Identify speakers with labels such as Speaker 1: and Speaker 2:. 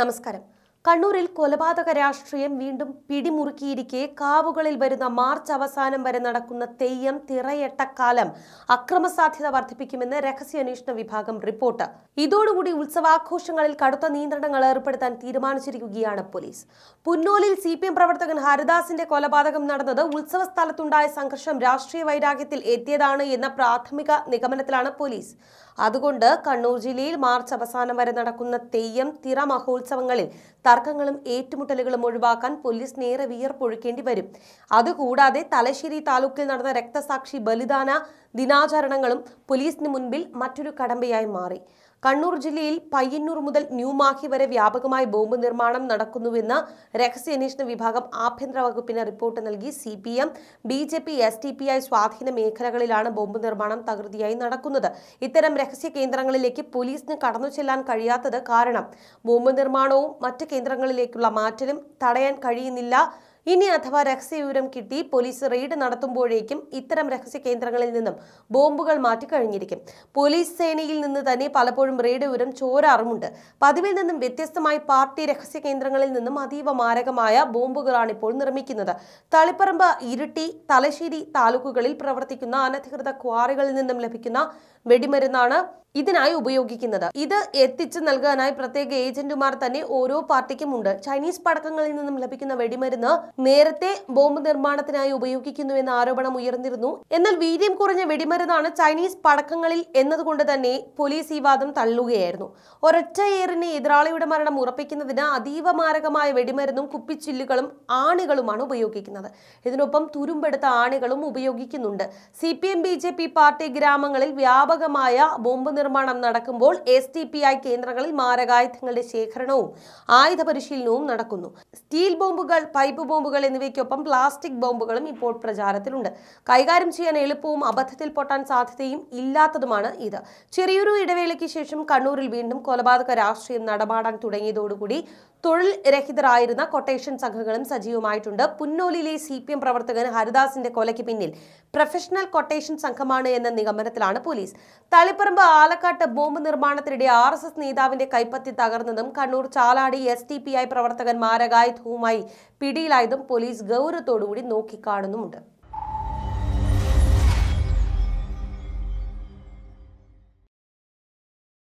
Speaker 1: നമസ്കാരം കണ്ണൂരിൽ കൊലപാതക രാഷ്ട്രീയം വീണ്ടും പിടിമുറുക്കിയിരിക്കെ കാവുകളിൽ വരുന്ന മാർച്ച് അവസാനം വരെ നടക്കുന്ന തെയ്യം തിറയട്ടക്കാലം അക്രമസാധ്യത വർദ്ധിപ്പിക്കുമെന്ന് രഹസ്യാന്വേഷണ വിഭാഗം റിപ്പോർട്ട് ഇതോടുകൂടി ഉത്സവാഘോഷങ്ങളിൽ കടുത്ത നിയന്ത്രണങ്ങൾ ഏർപ്പെടുത്താൻ തീരുമാനിച്ചിരിക്കുകയാണ് പോലീസ് പുന്നോലിൽ സി പി എം പ്രവർത്തകൻ ഹരിദാസിന്റെ കൊലപാതകം നടന്നത് ഉത്സവ സ്ഥലത്തുണ്ടായ സംഘർഷം രാഷ്ട്രീയ വൈരാഗ്യത്തിൽ എത്തിയതാണ് എന്ന പ്രാഥമിക നിഗമനത്തിലാണ് പോലീസ് അതുകൊണ്ട് കണ്ണൂർ ജില്ലയിൽ മാർച്ച് അവസാനം വരെ നടക്കുന്ന തെയ്യം തിറ മഹോത്സവങ്ങളിൽ തർക്കങ്ങളും ഏറ്റുമുട്ടലുകളും ഒഴിവാക്കാൻ പോലീസ് നേരെ വിയർപ്പൊഴുക്കേണ്ടി വരും അതുകൂടാതെ തലശ്ശേരി താലൂക്കിൽ നടന്ന രക്തസാക്ഷി ബലിദാന ദിനാചരണങ്ങളും പോലീസിന് മുൻപിൽ മറ്റൊരു കടമ്പയായി മാറി കണ്ണൂർ ജില്ലയിൽ പയ്യന്നൂർ മുതൽ ന്യൂമാഹി വരെ വ്യാപകമായി ബോംബ് നിർമ്മാണം നടക്കുന്നുവെന്ന് രഹസ്യാന്വേഷണ വിഭാഗം ആഭ്യന്തര വകുപ്പിന് റിപ്പോർട്ട് നൽകി C P M B J P S D P I സ്വാധീന മേഖലകളിലാണ് ബോംബ് നിർമ്മാണം തകൃതിയായി നടക്കുന്നത് ഇത്തരം രഹസ്യ കേന്ദ്രങ്ങളിലേക്ക് പോലീസിന് കടന്നു ചെല്ലാൻ കഴിയാത്തത് കാരണം ബോംബ് നിർമ്മാണവും മറ്റ് കേന്ദ്രങ്ങളിലേക്കുള്ള മാറ്റലും തടയാൻ കഴിയുന്നില്ല ഇനി അഥവാ വിവരം കിട്ടി പോലീസ് റെയ്ഡ് നടത്തുമ്പോഴേക്കും ഇത്തരം രഹസ്യ കേന്ദ്രങ്ങളിൽ നിന്നും ബോംബുകൾ മാറ്റിക്കഴിഞ്ഞിരിക്കും പോലീസ് സേനയിൽ നിന്ന് തന്നെ പലപ്പോഴും റെയ്ഡ് വിവരം ചോരാറുമുണ്ട് പതിവിൽ നിന്നും വ്യത്യസ്തമായി പാർട്ടി രഹസ്യ കേന്ദ്രങ്ങളിൽ നിന്നും അതീവ മാരകമായ ബോംബുകളാണ് ഇപ്പോൾ നിർമ്മിക്കുന്നത് തളിപ്പറമ്പ് ഇരിട്ടി തലശ്ശേരി താലൂക്കുകളിൽ പ്രവർത്തിക്കുന്ന അനധികൃത ക്വാറികളിൽ നിന്നും ലഭിക്കുന്ന വെടിമരുന്നാണ് ഇതിനായി ഉപയോഗിക്കുന്നത് ഇത് എത്തിച്ചു നൽകാനായി പ്രത്യേക ഏജന്റുമാർ തന്നെ ഓരോ പാർട്ടിക്കും ഉണ്ട് ചൈനീസ് പടക്കങ്ങളിൽ നിന്നും ലഭിക്കുന്ന വെടിമരുന്ന് നേരത്തെ ബോംബ് നിർമ്മാണത്തിനായി ഉപയോഗിക്കുന്നു എന്ന ആരോപണം ഉയർന്നിരുന്നു എന്നാൽ വീര്യം കുറഞ്ഞ വെടിമരുന്നാണ് ചൈനീസ് പടക്കങ്ങളിൽ എന്നതുകൊണ്ട് തന്നെ പോലീസ് ഈ വാദം തള്ളുകയായിരുന്നു ഒരൊറ്റ എയറിനെ എതിരാളിയുടെ മരണം ഉറപ്പിക്കുന്നതിന് അതീവ മാരകമായ വെടിമരുന്നും കുപ്പിച്ചില്ലുകളും ആണികളുമാണ് ഉപയോഗിക്കുന്നത് ഇതിനൊപ്പം തുരുമ്പെടുത്ത ആണികളും ഉപയോഗിക്കുന്നുണ്ട് C P M B J P party ഗ്രാമങ്ങളിൽ വ്യാപകമായ ബോംബ് നിർമ്മാണം നടക്കുമ്പോൾ എസ് ടി പി ഐ കേന്ദ്രങ്ങളിൽ മാരകായുധങ്ങളുടെ ശേഖരണവും ആയുധ പരിശീലനവും നടക്കുന്നു സ്റ്റീൽ ബോംബുകൾ പൈപ്പ് ബോംബുകൾ എന്നിവയ്ക്കൊപ്പം പ്ലാസ്റ്റിക് ബോംബുകളും ഇപ്പോൾ പ്രചാരത്തിലുണ്ട് കൈകാര്യം ചെയ്യാൻ എളുപ്പവും അബദ്ധത്തിൽ പൊട്ടാൻ സാധ്യതയും ഇല്ലാത്തതുമാണ് ഇത് ചെറിയൊരു ഇടവേളയ്ക്ക് ശേഷം കണ്ണൂരിൽ വീണ്ടും കൊലപാതക രാഷ്ട്രീയം നടപാടാൻ തുടങ്ങിയതോടുകൂടി തൊഴിൽ രഹിതരായിരുന്ന കൊട്ടേഷൻ സംഘങ്ങളും സജീവമായിട്ടുണ്ട് പുന്നോലിയിലെ സി പി എം പ്രവർത്തകൻ ഹരിദാസിന്റെ കൊലയ്ക്ക് പിന്നിൽ പ്രൊഫഷണൽ കൊട്ടേഷൻ സംഘമാണ് എന്ന നിഗമനത്തിലാണ് പോലീസ് തളിപ്പറമ്പ് ആല പാലക്കാട്ട് ബോംബ് നിർമ്മാണത്തിനിടെ ആർ എസ് എസ് നേതാവിന്റെ കൈപ്പത്തി തകർന്നതും കണ്ണൂർ ചാലാടി എസ് ഡി പി ഐ പ്രവർത്തകൻ മാരകായുധവുമായി പിടിയിലായതും പോലീസ് ഗൗരവത്തോടുകൂടി നോക്കിക്കാണുന്നുമുണ്ട്